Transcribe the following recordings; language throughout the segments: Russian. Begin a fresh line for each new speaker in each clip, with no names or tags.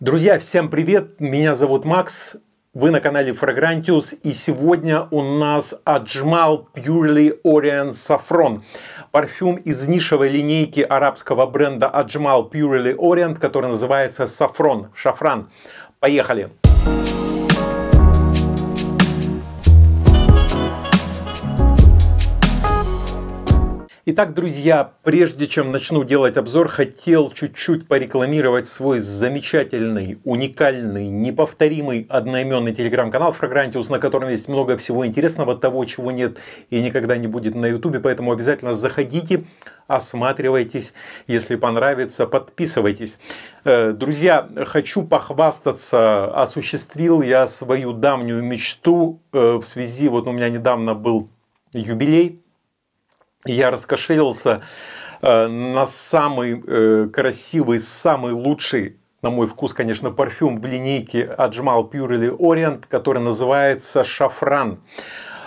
Друзья, всем привет! Меня зовут Макс, вы на канале Fragrantius, и сегодня у нас Аджмал Purely Orient Saffron. Парфюм из нишевой линейки арабского бренда Аджмал Purely Orient, который называется Saffron, шафран. Поехали! Поехали! Итак, друзья, прежде чем начну делать обзор, хотел чуть-чуть порекламировать свой замечательный, уникальный, неповторимый одноименный телеграм-канал Фрагрантиус, на котором есть много всего интересного, того, чего нет и никогда не будет на ютубе, поэтому обязательно заходите, осматривайтесь, если понравится, подписывайтесь. Э, друзья, хочу похвастаться, осуществил я свою давнюю мечту э, в связи, вот у меня недавно был юбилей, я раскошелился э, на самый э, красивый, самый лучший на мой вкус, конечно, парфюм в линейке Аджмал Purely Orient, который называется «Шафран».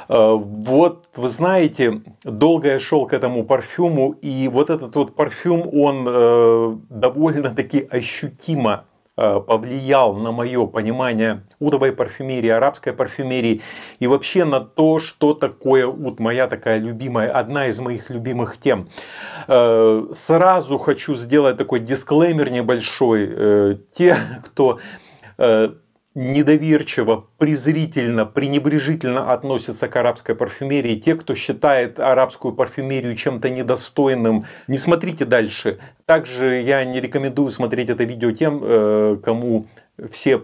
Э, вот, вы знаете, долго я шел к этому парфюму, и вот этот вот парфюм, он довольно-таки ощутимо Э, повлиял на мое понимание удовой парфюмерии, арабской парфюмерии и вообще на то, что такое уд. Моя такая любимая, одна из моих любимых тем. Э, сразу хочу сделать такой дисклеймер небольшой. Э, те, кто недоверчиво, презрительно, пренебрежительно относятся к арабской парфюмерии. Те, кто считает арабскую парфюмерию чем-то недостойным, не смотрите дальше. Также я не рекомендую смотреть это видео тем, э, кому все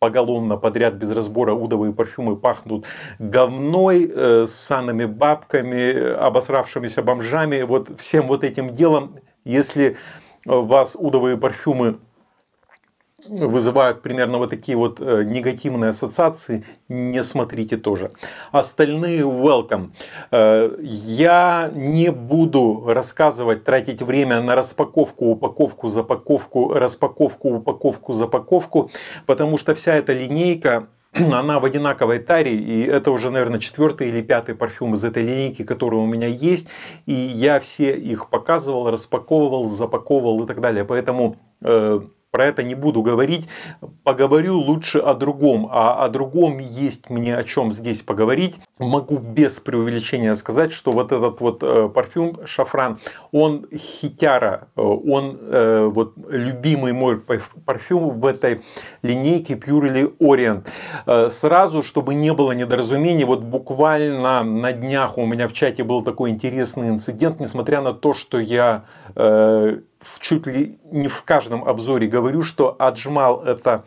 поголовно подряд без разбора удовые парфюмы пахнут говной, э, с санными бабками, обосравшимися бомжами, вот всем вот этим делом. Если э, вас удовые парфюмы вызывают примерно вот такие вот э, негативные ассоциации, не смотрите тоже. Остальные welcome. Э, я не буду рассказывать, тратить время на распаковку, упаковку, запаковку, распаковку, упаковку, запаковку, потому что вся эта линейка она в одинаковой таре, и это уже, наверное, четвертый или пятый парфюм из этой линейки, который у меня есть, и я все их показывал, распаковывал, запаковывал и так далее. Поэтому э, про это не буду говорить. Поговорю лучше о другом. А о другом есть мне о чем здесь поговорить. Могу без преувеличения сказать, что вот этот вот э, парфюм шафран, он хитяра, он э, вот любимый мой парфюм в этой линейке Purely Orient. Э, сразу, чтобы не было недоразумений, вот буквально на днях у меня в чате был такой интересный инцидент, несмотря на то, что я чуть ли не в каждом обзоре говорю, что Аджмал это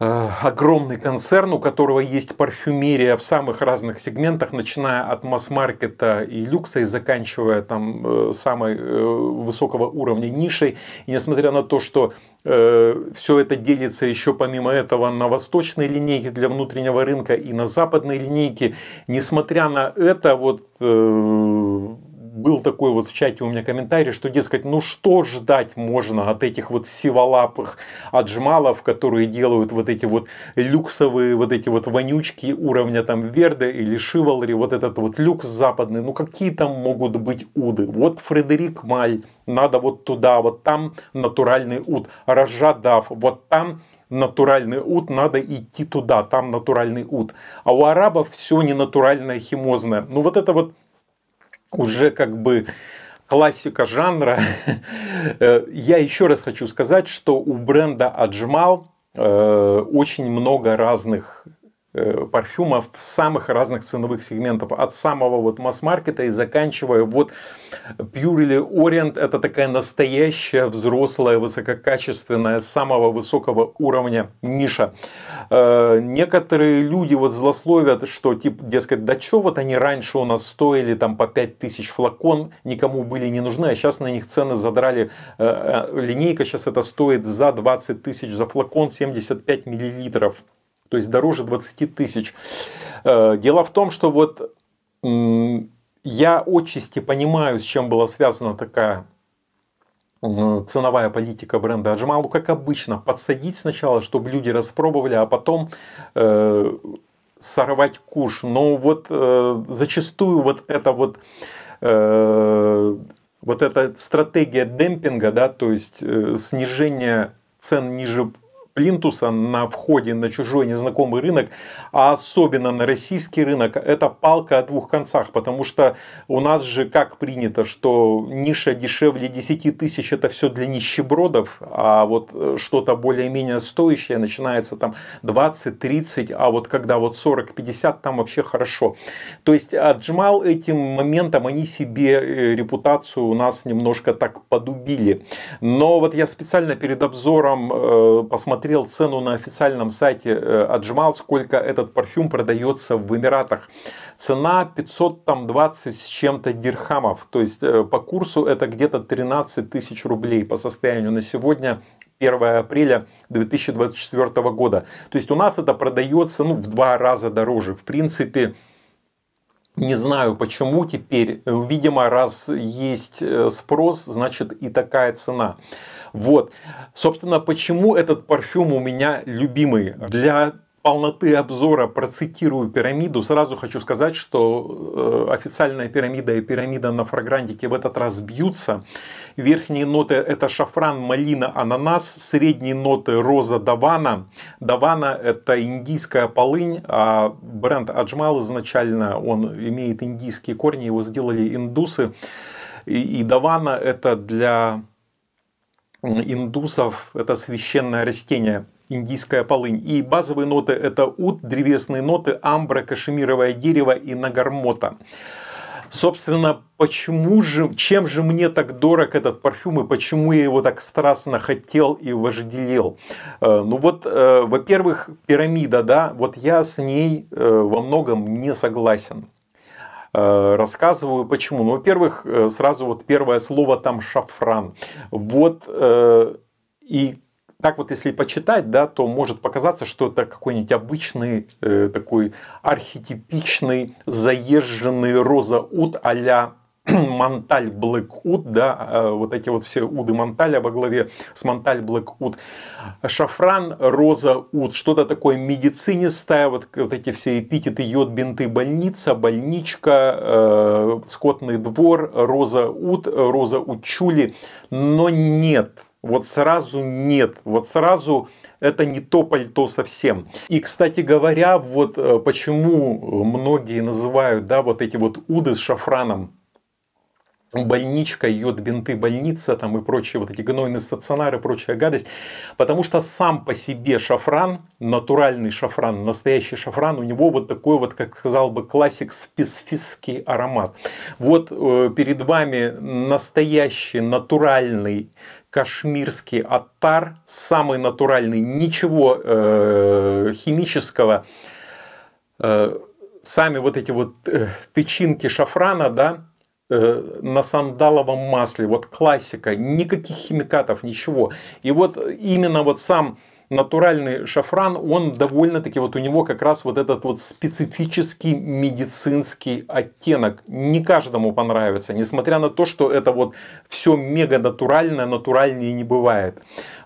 э, огромный концерн, у которого есть парфюмерия в самых разных сегментах, начиная от масс-маркета и люкса и заканчивая там э, самой э, высокого уровня нишей. И несмотря на то, что э, все это делится еще помимо этого на восточные линейки для внутреннего рынка и на западные линейки, несмотря на это, вот э, был такой вот в чате у меня комментарий, что, дескать, ну что ждать можно от этих вот сиволапых отжмалов, которые делают вот эти вот люксовые, вот эти вот вонючки уровня там Верде или Шиволри, вот этот вот люкс западный, ну какие там могут быть уды? Вот Фредерик Маль, надо вот туда, вот там натуральный уд, Рожадав, вот там натуральный ут, надо идти туда, там натуральный ут. А у арабов все ненатуральное, химозное. Ну вот это вот уже как бы классика жанра. Э, я еще раз хочу сказать, что у бренда Аджмал э, очень много разных Э, парфюмов самых разных ценовых сегментов, от самого вот масс-маркета и заканчивая вот Purely Orient, это такая настоящая взрослая, высококачественная, самого высокого уровня ниша. Э, некоторые люди вот злословят, что типа, дескать, да чё вот они раньше у нас стоили там по 5000 флакон, никому были не нужны, а сейчас на них цены задрали, э, линейка сейчас это стоит за 20 тысяч за флакон 75 миллилитров то есть дороже 20 тысяч. Э, дело в том, что вот я отчасти понимаю, с чем была связана такая ценовая политика бренда Аджмалу, как обычно, подсадить сначала, чтобы люди распробовали, а потом э, сорвать куш. Но вот э, зачастую вот эта вот э, вот эта стратегия демпинга, да, то есть э, снижение цен ниже плинтуса на входе на чужой незнакомый рынок, а особенно на российский рынок, это палка о двух концах, потому что у нас же как принято, что ниша дешевле 10 тысяч это все для нищебродов, а вот э, что-то более-менее стоящее начинается там 20-30, а вот когда вот 40-50 там вообще хорошо. То есть отжимал этим моментом, они себе э, репутацию у нас немножко так подубили. Но вот я специально перед обзором э, посмотрел смотрел цену на официальном сайте э, отжимал, сколько этот парфюм продается в Эмиратах. Цена 520 с чем-то дирхамов, то есть э, по курсу это где-то 13 тысяч рублей по состоянию на сегодня 1 апреля 2024 года. То есть у нас это продается ну, в два раза дороже. В принципе, не знаю почему теперь. Э, видимо, раз есть э, спрос, значит и такая цена. Вот. Собственно, почему этот парфюм у меня любимый? Для полноты обзора процитирую пирамиду, сразу хочу сказать, что э, официальная пирамида и пирамида на фрагрантике в этот раз бьются. Верхние ноты это шафран, малина, ананас, средние ноты роза, давана. Давана это индийская полынь, а бренд Аджмал изначально он имеет индийские корни, его сделали индусы. И, и давана это для индусов это священное растение индийская полынь. И базовые ноты это ут, древесные ноты, амбра, кашемировое дерево и нагармота. Собственно, почему же, чем же мне так дорог этот парфюм и почему я его так страстно хотел и вожделел? Э, ну вот, э, во-первых, пирамида, да, вот я с ней э, во многом не согласен рассказываю почему. Ну, во-первых, сразу вот первое слово там шафран. Вот и так вот, если почитать, да, то может показаться, что это какой-нибудь обычный э, такой архетипичный заезженный роза ут а-ля Монталь Блэк Уд, да, а, вот эти вот все уды Монталя во главе с Монталь Блэк Уд, шафран, роза, уд, что-то такое медицинистое, вот, вот эти все эпитеты, йод, бинты, больница, больничка, э, скотный двор, роза уд, роза учули, но нет, вот сразу нет, вот сразу это не то пальто совсем. И, кстати говоря, вот э, почему многие называют, да, вот эти вот уды с шафраном больничка, ее бинты, больница там и прочие вот эти гнойные стационары, прочая гадость. Потому что сам по себе шафран, натуральный шафран, настоящий шафран, у него вот такой вот, как сказал бы классик, специфический аромат. Вот э, перед вами настоящий, натуральный кашмирский оттар, самый натуральный, ничего э, химического. Э, сами вот эти вот э, тычинки шафрана, да, э, на сандаловом масле, вот классика, никаких химикатов, ничего. И вот именно вот сам натуральный шафран, он довольно-таки вот у него как раз вот этот вот специфический медицинский оттенок. Не каждому понравится, несмотря на то, что это вот все мега натуральное, натуральнее не бывает.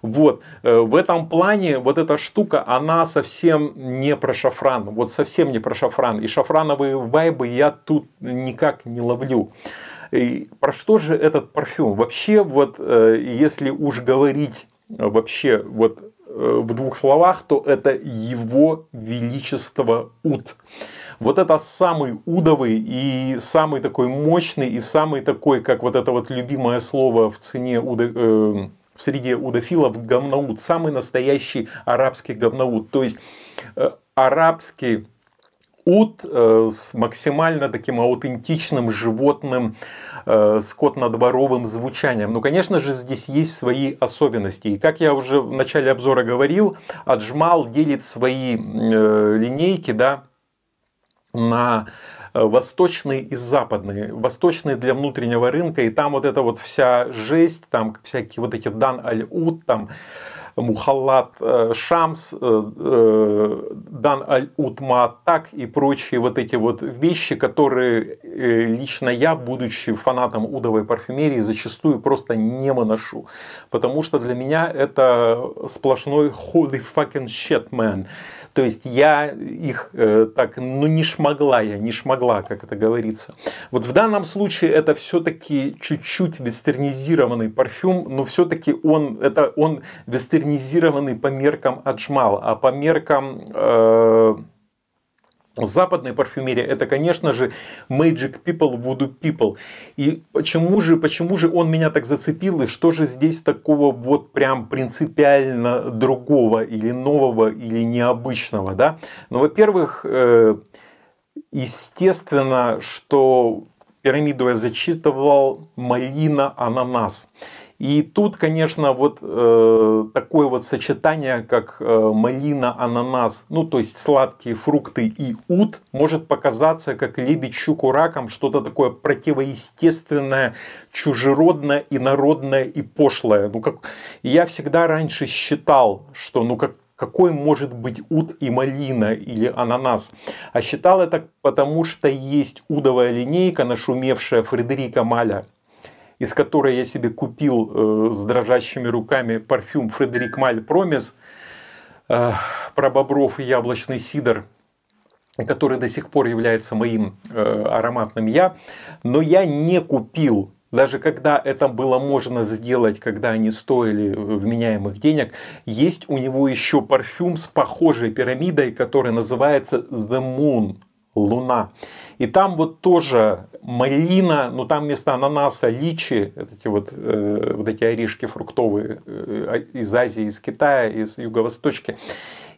Вот, э, в этом плане вот эта штука, она совсем не про шафран, вот совсем не про шафран. И шафрановые вайбы я тут никак не ловлю. И про что же этот парфюм? Вообще, вот э, если уж говорить вообще вот Э, в двух словах, то это его величество Ут. Вот это самый удовый и самый такой мощный, и самый такой, как вот это вот любимое слово в цене Уда, э, в среде удофилов говноут, самый настоящий арабский говноут, То есть э, арабский ут э, с максимально таким аутентичным животным э, скотно-дворовым звучанием. Но, ну, конечно же, здесь есть свои особенности. И как я уже в начале обзора говорил, Аджмал делит свои э, линейки да, на восточные и западные. Восточные для внутреннего рынка, и там вот эта вот вся жесть, там всякие вот эти дан аль-ут, там Мухаллат э, Шамс, э, э, Дан Аль-Утма Атак и прочие вот эти вот вещи, которые лично я, будучи фанатом удовой парфюмерии, зачастую просто не выношу. Потому что для меня это сплошной holy fucking shit, man. То есть я их э, так, ну не шмогла я, не шмогла, как это говорится. Вот в данном случае это все-таки чуть-чуть вестернизированный парфюм, но все-таки он, это он вестернизированный модернизированы по меркам Аджмал, а по меркам э, западной парфюмерии это, конечно же, Magic People, Voodoo People. И почему же, почему же он меня так зацепил, и что же здесь такого вот прям принципиально другого или нового или необычного, да? Ну, во-первых, э, естественно, что пирамиду я зачитывал малина-ананас. И тут, конечно, вот э, такое вот сочетание, как э, малина, ананас, ну то есть сладкие фрукты и ут, может показаться как лебедь, щуку, раком, что-то такое противоестественное, чужеродное, инородное и пошлое. Ну как я всегда раньше считал, что ну как какой может быть ут и малина или ананас. А считал это потому, что есть удовая линейка, нашумевшая Фредерика Маля, из которой я себе купил э, с дрожащими руками парфюм Фредерик Маль Промис э, про бобров и яблочный сидор который до сих пор является моим э, ароматным я, но я не купил даже когда это было можно сделать, когда они стоили э, вменяемых денег, есть у него еще парфюм с похожей пирамидой, который называется The Moon луна. И там вот тоже малина, ну там вместо ананаса личи, эти вот, э, вот эти орешки фруктовые э, а, из Азии, из Китая, из юго-восточки.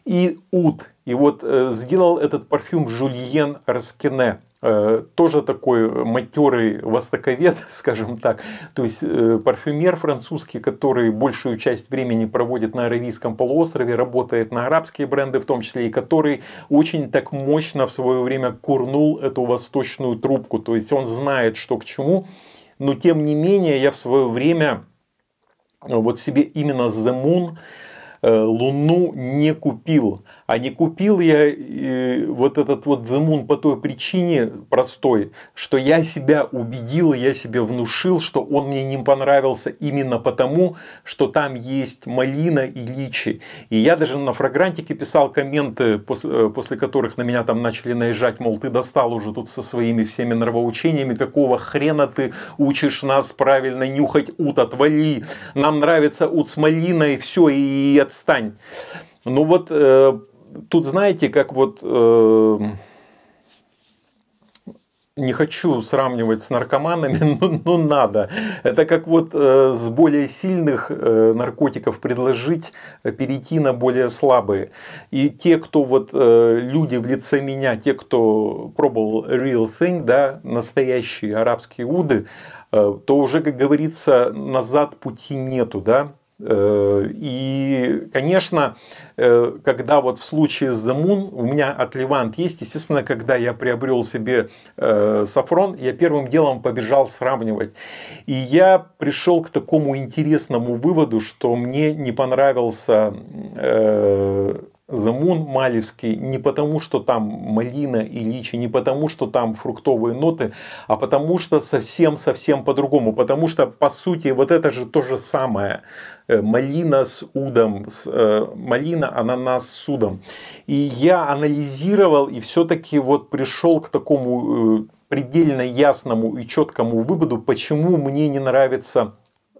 И ут. И вот э, сделал этот парфюм Жульен Раскине. Э, тоже такой э, матерый востоковед, скажем так, то есть э, парфюмер французский, который большую часть времени проводит на Аравийском полуострове, работает на арабские бренды в том числе, и который очень так мощно в свое время курнул эту восточную трубку, то есть он знает, что к чему, но тем не менее я в свое время вот себе именно The Moon, Луну не купил. А не купил я э, вот этот вот The Moon по той причине простой, что я себя убедил, я себе внушил, что он мне не понравился именно потому, что там есть малина и личи. И я даже на фрагрантике писал комменты, после, э, после которых на меня там начали наезжать, мол, ты достал уже тут со своими всеми нравоучениями, какого хрена ты учишь нас правильно нюхать ут, отвали, нам нравится ут с малиной, все, и отстань. Ну вот э, тут знаете, как вот... Э, не хочу сравнивать с наркоманами, но, но надо. Это как вот э, с более сильных э, наркотиков предложить э, перейти на более слабые. И те, кто вот э, люди в лице меня, те, кто пробовал real thing, да, настоящие арабские уды, э, то уже, как говорится, назад пути нету, да. Э, и, конечно, э, когда вот в случае с The Moon у меня от Левант есть, естественно, когда я приобрел себе Сафрон, э, я первым делом побежал сравнивать. И я пришел к такому интересному выводу, что мне не понравился Замун малевский не потому, что там малина и личи, не потому, что там фруктовые ноты, а потому что совсем-совсем по-другому. Потому что, по сути, вот это же то же самое. Э, малина с удом, с, э, малина, ананас с удом. И я анализировал и все-таки вот пришел к такому э, предельно ясному и четкому выводу, почему мне не нравится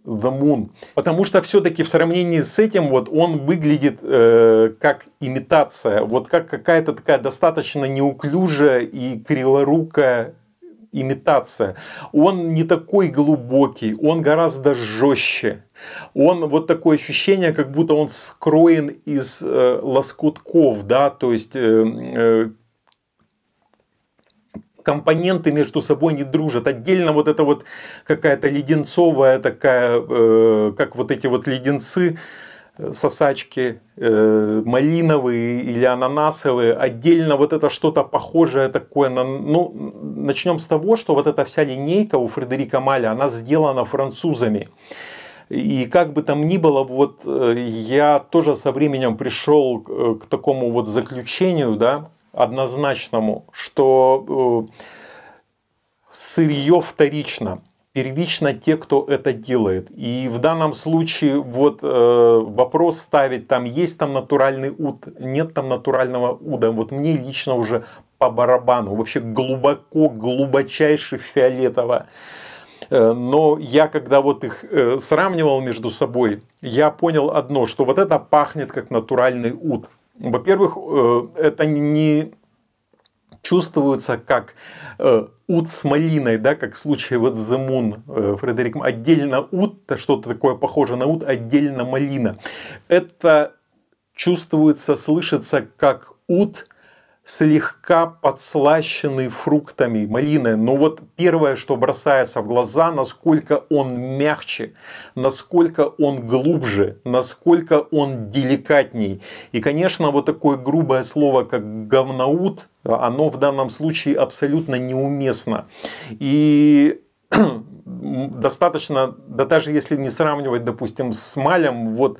the Moon. Потому что все-таки в сравнении с этим вот он выглядит э, как имитация, вот как какая-то такая достаточно неуклюжая и криворукая имитация. Он не такой глубокий, он гораздо жестче. Он вот такое ощущение, как будто он скроен из э, лоскутков, да, то есть э, э, компоненты между собой не дружат. Отдельно вот это вот какая-то леденцовая такая, э, как вот эти вот леденцы, э, сосачки э, малиновые или ананасовые, отдельно вот это что-то похожее такое на... Ну, начнем с того, что вот эта вся линейка у Фредерика Маля, она сделана французами. И как бы там ни было, вот э, я тоже со временем пришел к э, такому вот заключению, да, однозначному, что э, сырье вторично. Первично те, кто это делает. И в данном случае вот э, вопрос ставить, там есть там натуральный уд, нет там натурального уда. Вот мне лично уже по барабану, вообще глубоко, глубочайше фиолетово. Э, но я, когда вот их сравнивал между собой, я понял одно, что вот это пахнет как натуральный уд. Во-первых, э, это не чувствуется как э, ут с малиной, да, как в случае вот The Moon э, Фредерик. Отдельно ут, что-то такое похоже на ут, отдельно малина. Это чувствуется, слышится как ут слегка подслащенный фруктами, малиной. Но вот первое, что бросается в глаза, насколько он мягче, насколько он глубже, насколько он деликатней. И, конечно, вот такое грубое слово, как говноут, оно в данном случае абсолютно неуместно. И достаточно, да даже если не сравнивать, допустим, с Малем, вот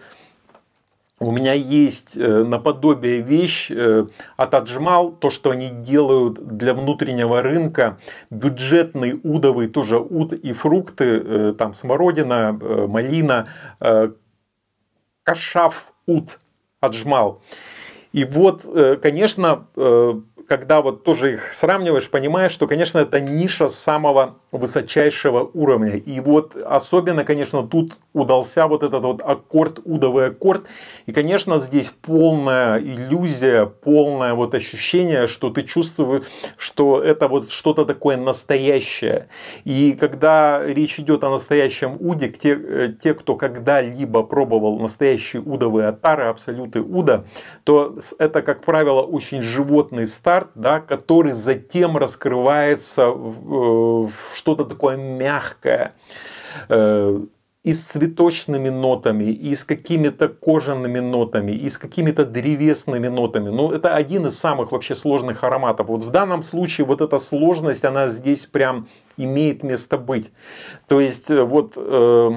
у меня есть э, наподобие вещь э, от Аджмал, то, что они делают для внутреннего рынка, бюджетный удовый, тоже уд и фрукты, э, там смородина, малина, кашав уд, Аджмал. И вот, конечно, когда вот тоже их сравниваешь, понимаешь, что, конечно, это ниша самого высочайшего уровня. И вот особенно, конечно, тут удался вот этот вот аккорд, удовый аккорд. И, конечно, здесь полная иллюзия, полное вот ощущение, что ты чувствуешь, что это вот что-то такое настоящее. И когда речь идет о настоящем уде, те, э, те кто когда-либо пробовал настоящие удовые атары, абсолюты уда, то это, как правило, очень животный стар, стандарт, да, который затем раскрывается в, э, в что-то такое мягкое, э, и с цветочными нотами, и с какими-то кожаными нотами, и с какими-то древесными нотами. Ну, это один из самых вообще сложных ароматов. Вот в данном случае вот эта сложность, она здесь прям имеет место быть. То есть, э, вот... Э,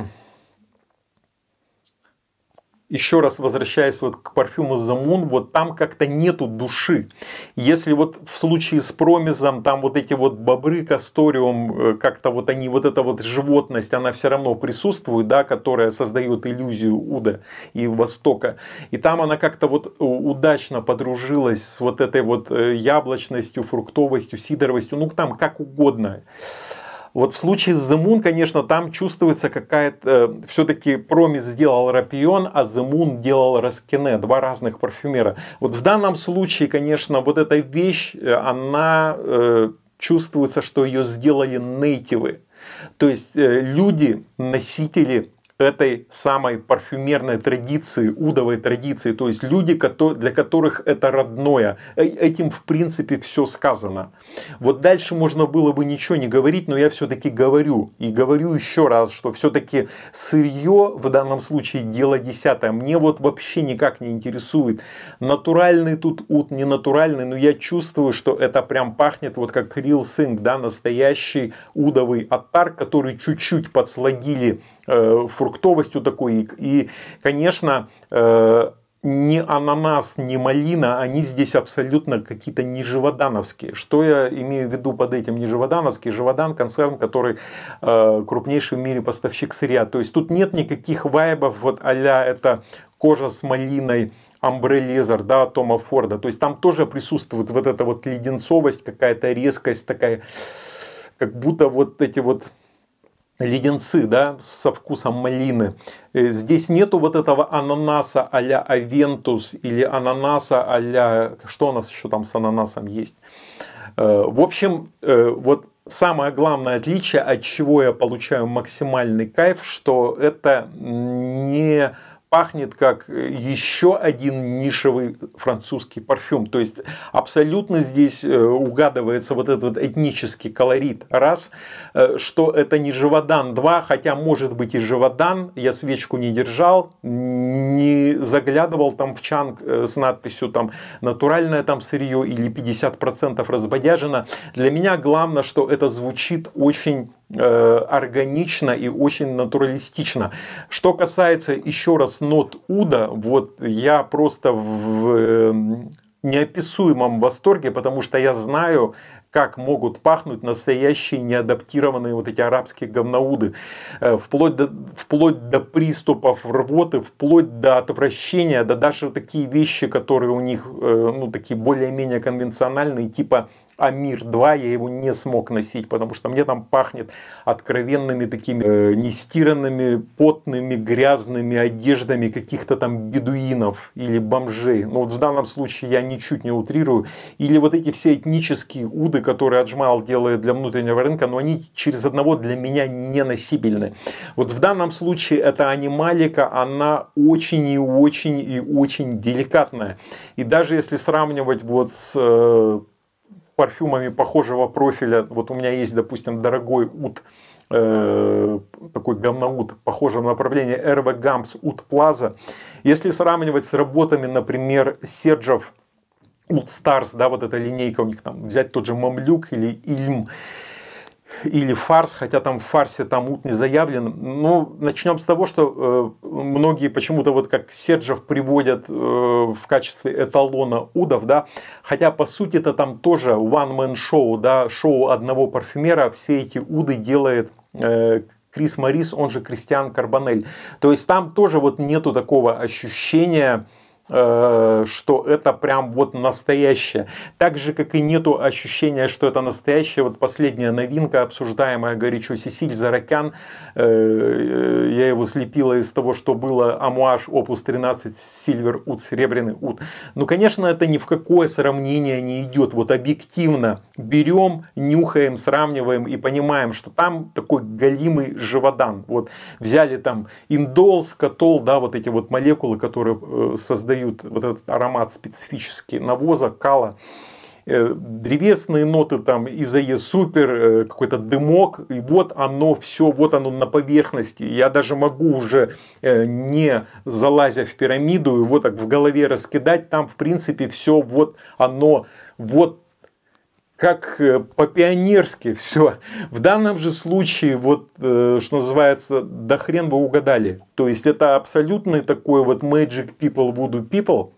еще раз возвращаясь вот к парфюму The Moon, вот там как-то нету души. Если вот в случае с промизом, там вот эти вот бобры, касториум, э, как-то вот они, вот эта вот животность, она все равно присутствует, да, которая создает иллюзию Уда и Востока. И там она как-то вот э, удачно подружилась с вот этой вот э, яблочностью, фруктовостью, сидоровостью, ну там как угодно. Вот в случае с The Moon, конечно, там чувствуется какая-то... Э, Все-таки Промис сделал Рапион, а The Moon делал Раскине. Два разных парфюмера. Вот в данном случае, конечно, вот эта вещь, э, она... Э, чувствуется, что ее сделали нейтивы. То есть люди, носители этой самой парфюмерной традиции, удовой традиции. То есть люди, для которых это родное. Э, этим, в принципе, все сказано. Вот дальше можно было бы ничего не говорить, но я все-таки говорю. И говорю еще раз, что все-таки сырье в данном случае дело десятое. Мне вот вообще никак не интересует. Натуральный тут ут, не натуральный, но я чувствую, что это прям пахнет вот как real thing, да, настоящий удовый аттар, который чуть-чуть подсладили Э, фруктовостью такой. И, конечно, э, ни ананас, ни малина, они здесь абсолютно какие-то неживодановские. Что я имею в виду под этим неживодановский? Живодан – концерн, который э, крупнейший в мире поставщик сырья. То есть тут нет никаких вайбов вот а это кожа с малиной, Амбре Лезер, да, Тома Форда. То есть там тоже присутствует вот эта вот леденцовость, какая-то резкость такая, как будто вот эти вот леденцы, да, со вкусом малины. Э, здесь нету вот этого ананаса а-ля Авентус или ананаса а-ля... Что у нас еще там с ананасом есть? Э, в общем, э, вот самое главное отличие, от чего я получаю максимальный кайф, что это не пахнет как э, еще один нишевый французский парфюм. То есть абсолютно здесь э, угадывается вот этот вот этнический колорит. Раз, э, что это не живодан. Два, хотя может быть и живодан, я свечку не держал, не заглядывал там в чанг э, с надписью там натуральное там сырье или 50% разбодяжено. Для меня главное, что это звучит очень э, органично и очень натуралистично. Что касается еще раз нот Уда, вот я просто в э, неописуемом восторге, потому что я знаю, как могут пахнуть настоящие неадаптированные вот эти арабские говноуды. Э, вплоть до, вплоть до приступов рвоты, вплоть до отвращения, да даже такие вещи, которые у них, э, ну, такие более-менее конвенциональные, типа Амир 2, я его не смог носить, потому что мне там пахнет откровенными такими э, нестиранными, потными, грязными одеждами каких-то там бедуинов или бомжей. Но вот в данном случае я ничуть не утрирую. Или вот эти все этнические уды, которые Аджмал делает для внутреннего рынка, но они через одного для меня не носибельны. Вот в данном случае эта анималика, она очень и очень и очень деликатная. И даже если сравнивать вот с э, парфюмами похожего профиля. Вот у меня есть, допустим, дорогой ут, э, такой гамнаут похожего направления RV Гамс Ут Плаза. Если сравнивать с работами, например, серджов Ут Старс, да, вот эта линейка у них там, взять тот же Мамлюк или Ильм, или фарс, хотя там в фарсе там ут не заявлен. Ну, начнем с того, что э, многие почему-то вот как Серджев приводят э, в качестве эталона удов, да, хотя по сути это там тоже one-man show, да, шоу одного парфюмера, все эти уды делает э, Крис Морис, он же Кристиан Карбонель. То есть там тоже вот нету такого ощущения, Э, что это прям вот настоящее. Так же, как и нету ощущения, что это настоящее. Вот последняя новинка, обсуждаемая горячо, Сесиль Заракян. Э, э, я его слепила из того, что было Амуаш, Опус 13, Сильвер Ут, Серебряный Ут. Ну, конечно, это ни в какое сравнение не идет. Вот объективно берем, нюхаем, сравниваем и понимаем, что там такой галимый живодан. Вот взяли там индолс, катол, да, вот эти вот молекулы, которые создают дают вот этот аромат специфический навоза, кала э, древесные ноты там из АЕ супер, э, какой-то дымок, и вот оно все, вот оно на поверхности. Я даже могу уже э, не залазя в пирамиду, его так в голове раскидать, там в принципе все вот оно, вот как э, по-пионерски все. В данном же случае, вот э, что называется, да хрен вы угадали. То есть это абсолютный такой вот magic people, voodoo people.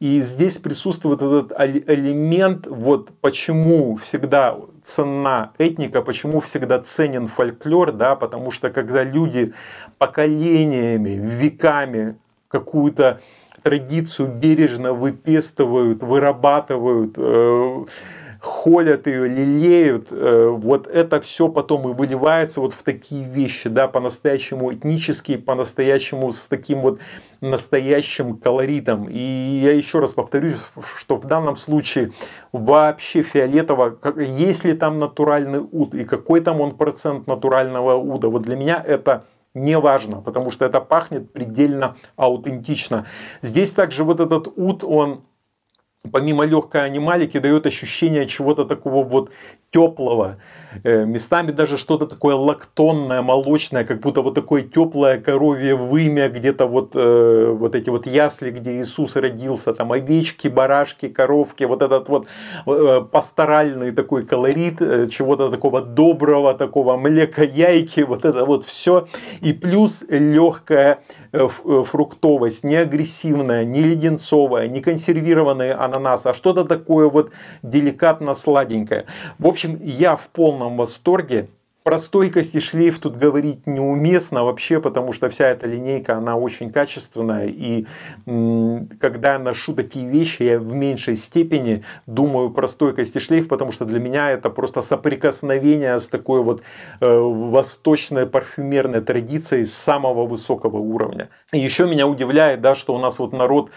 И здесь присутствует этот элемент, вот почему всегда цена этника, почему всегда ценен фольклор, да, потому что когда люди поколениями, веками какую-то традицию бережно выпестывают, вырабатывают, э, холят ее, лелеют, э, вот это все потом и выливается вот в такие вещи, да, по-настоящему этнические, по-настоящему с таким вот настоящим колоритом. И я еще раз повторюсь, что в данном случае вообще фиолетово, есть ли там натуральный уд и какой там он процент натурального уда, вот для меня это не важно, потому что это пахнет предельно аутентично. Здесь также вот этот ут, он помимо легкой анималики, дает ощущение чего-то такого вот теплого. Э, местами даже что-то такое лактонное, молочное, как будто вот такое теплое коровье вымя, где-то вот, э, вот эти вот ясли, где Иисус родился, там овечки, барашки, коровки, вот этот вот э, пасторальный такой колорит, э, чего-то такого доброго, такого млека, вот это вот все. И плюс легкая Э, э, фруктовость, не агрессивная, не леденцовая, не консервированные ананасы, а что-то такое вот деликатно сладенькое. В общем, я в полном восторге про стойкость и шлейф тут говорить неуместно вообще, потому что вся эта линейка, она очень качественная. И когда я ношу такие вещи, я в меньшей степени думаю про стойкость и шлейф, потому что для меня это просто соприкосновение с такой вот э, восточной парфюмерной традицией самого высокого уровня. И еще меня удивляет, да, что у нас вот народ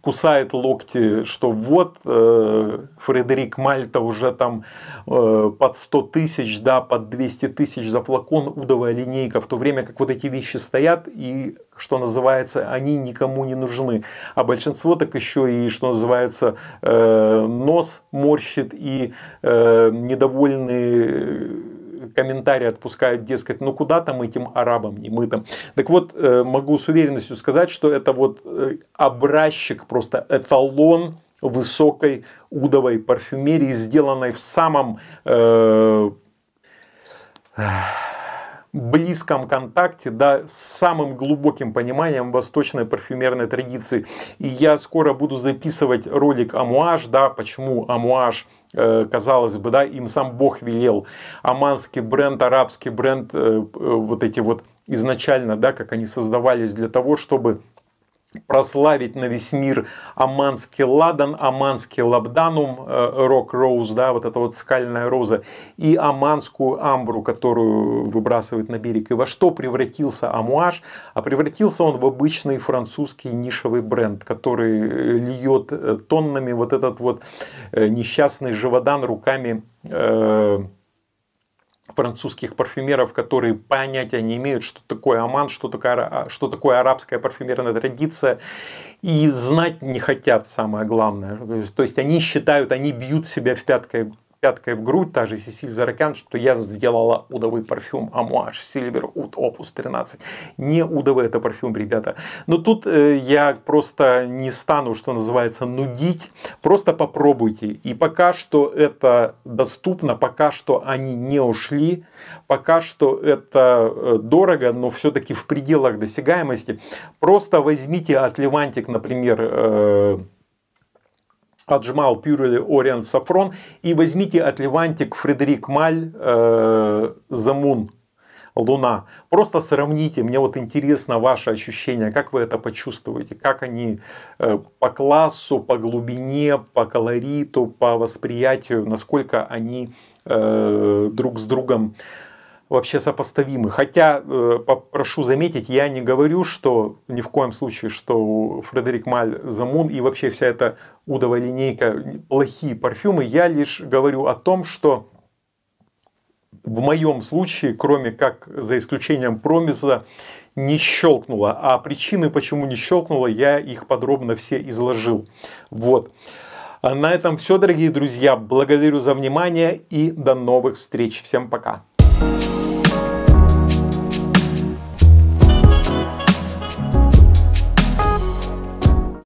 кусает локти, что вот э, Фредерик Мальта уже там э, под 100 тысяч, да, под 200 тысяч за флакон удовая линейка, в то время как вот эти вещи стоят и, что называется, они никому не нужны. А большинство так еще и, что называется, э, нос морщит и э, недовольные э, комментарии отпускают, дескать, ну куда там этим арабам не мы там. Так вот, э, могу с уверенностью сказать, что это вот э, образчик, просто эталон высокой удовой парфюмерии, сделанной в самом э, близком контакте, да, с самым глубоким пониманием восточной парфюмерной традиции. И я скоро буду записывать ролик Амуаж, да, почему Амуаж э, – казалось бы, да, им сам Бог велел. Аманский бренд, арабский бренд, э, э, вот эти вот изначально, да, как они создавались для того, чтобы прославить на весь мир Аманский Ладан, Аманский Лабданум, э, Рок Роуз, да, вот эта вот скальная роза, и Аманскую Амбру, которую выбрасывают на берег. И во что превратился Амуаш? А превратился он в обычный французский нишевый бренд, который э, льет э, тоннами вот этот вот несчастный живодан руками э, французских парфюмеров, которые понятия не имеют, что такое аман, что такое, а, что такое арабская парфюмерная традиция, и знать не хотят, самое главное. То есть они считают, они бьют себя в пяткой пяткой в грудь, также Сесиль Заракян, что я сделала удовый парфюм Амуаш Silver Oud Опус 13. Не удовый это парфюм, ребята. Но тут э, я просто не стану, что называется, нудить. Просто попробуйте. И пока что это доступно, пока что они не ушли, пока что это э, дорого, но все-таки в пределах досягаемости. Просто возьмите от Левантик, например, э, отжимал Пюрели Ориент Сафрон. И возьмите Атлевантик Фредерик Маль Замун э, Луна. Просто сравните, мне вот интересно ваши ощущения, как вы это почувствуете, как они э, по классу, по глубине, по колориту, по восприятию, насколько они э, друг с другом вообще сопоставимы. Хотя, э, прошу заметить, я не говорю, что ни в коем случае, что Фредерик Маль Замун и вообще вся эта удовая линейка плохие парфюмы. Я лишь говорю о том, что в моем случае, кроме как за исключением промиса, не щелкнуло. А причины, почему не щелкнуло, я их подробно все изложил. Вот. А на этом все, дорогие друзья. Благодарю за внимание и до новых встреч. Всем пока.